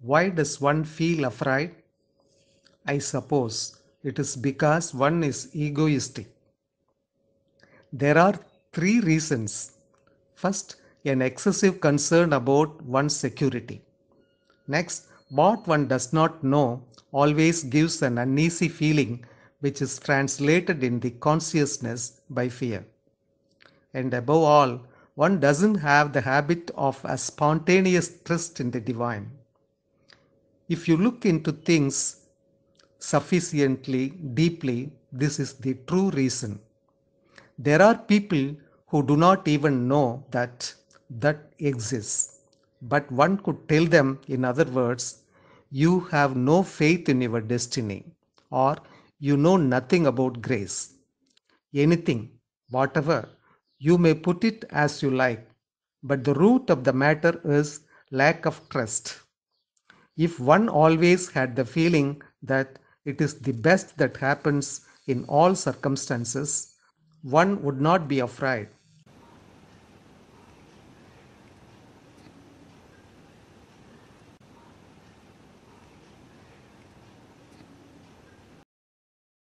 Why does one feel afraid? I suppose it is because one is egoistic. There are three reasons. First, an excessive concern about one's security. Next, what one does not know always gives an uneasy feeling which is translated in the consciousness by fear. And above all, one doesn't have the habit of a spontaneous trust in the divine if you look into things sufficiently deeply, this is the true reason. There are people who do not even know that that exists. But one could tell them, in other words, you have no faith in your destiny or you know nothing about grace. Anything, whatever, you may put it as you like, but the root of the matter is lack of trust if one always had the feeling that it is the best that happens in all circumstances, one would not be afraid